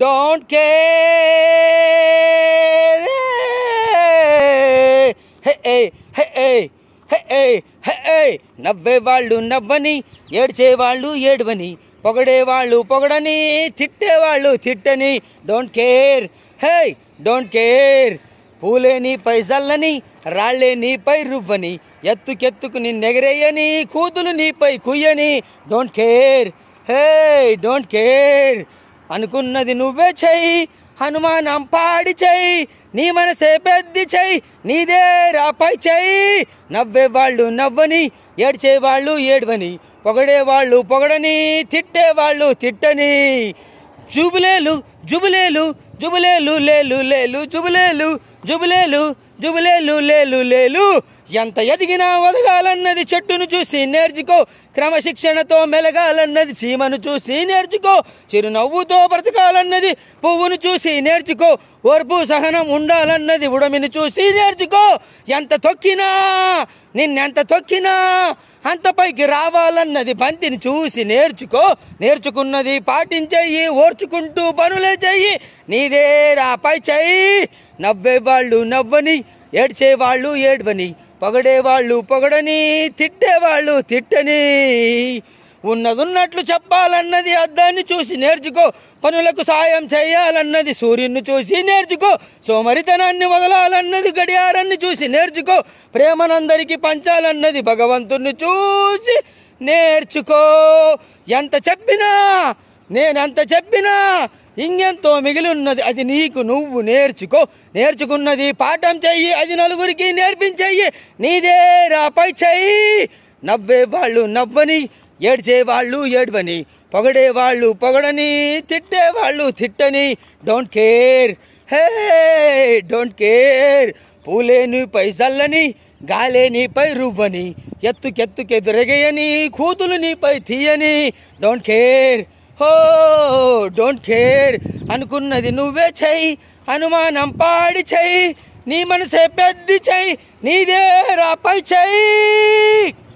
Don't care. Hey, hey hey, hey నవ్వే వాళ్ళు నవ్వని వాళ్ళు ఏడవని పొగడేవాళ్ళు పొగడని తిట్టేవాళ్ళు తిట్టని don't care hey don't care పూలేని పై జల్లని రాళ్ళేని పై రువ్వని ఎత్తుకెత్తుకుని నెగరేయని కూతులు నీపై కుయ్యని don't care hey don't care అనుకున్నది నువ్వే చెయ్యి హనుమానం పాడి చెయ్యి నీ మనసే పెద్ది చెయ్యి నీదే రాపై చెయ్యి నవ్వే వాళ్ళు నవ్వని ఏడ్చేవాళ్ళు ఏడ్వని పొగడేవాళ్ళు పొగడని తిట్టేవాళ్ళు తిట్టని జుబులేలు జుబులేలు జుబులేలు లేలు లేలు జుబులేలు జుబులేలు జుబులేలు లేలు లేలు ఎంత ఎదిగినా ఒదగాలన్నది చెట్టును చూసి నేర్చుకో క్రమశిక్షణతో మెలగాలన్నది చీమను చూసి నేర్చుకో చిరునవ్వుతో బ్రతకాలన్నది పువ్వును చూసి నేర్చుకో ఓర్పు సహనం ఉండాలన్నది ఉడమిని చూసి నేర్చుకో ఎంత తొక్కినా నిన్నెంత తొక్కినా అంత పైకి రావాలన్నది బంతిని చూసి నేర్చుకో నేర్చుకున్నది పాటించేయి ఓర్చుకుంటూ పనులే చెయ్యి నీదే రాపై చెయ్యి నవ్వే వాళ్ళు నవ్వని ఏడ్చేవాళ్ళు ఏడ్వని పొగడేవాళ్ళు పొగడని తిట్టేవాళ్ళు తిట్టని ఉన్నదున్నట్లు చెప్పాలన్నది అద్దాన్ని చూసి నేర్చుకో పనులకు సాయం చేయాలన్నది సూర్యుని చూసి నేర్చుకో సోమరితనాన్ని వదలాలన్నది గడియారాన్ని చూసి నేర్చుకో ప్రేమనందరికీ పంచాలన్నది భగవంతుని చూసి నేర్చుకో ఎంత చెప్పినా నేనెంత చెప్పినా ఇంకెంతో మిగిలి ఉన్నది అది నీకు నువ్వు నేర్చుకో నేర్చుకున్నది పాఠం చెయ్యి అది నలుగురికి నేర్పించేయి నీదేరా పై చెయ్యి నవ్వే వాళ్ళు నవ్వని ఏడ్చే వాళ్ళు ఏడ్వని పొగడే వాళ్ళు పొగడని తిట్టే వాళ్ళు తిట్టని don't care hey don't care పై చల్లని గాలే నీపై రువ్వని ఎత్తుకెత్తుకెదురగేయని కూతులు నీపై తీయని డోంట్ కేర్ హో డోంట్ కేర్ అనుకున్నది నువ్వే చెయ్యి అనుమానం పాడి చెయ్యి నీ మనసే పెద్ద చెయ్యి నీదే రాపై చెయ్యి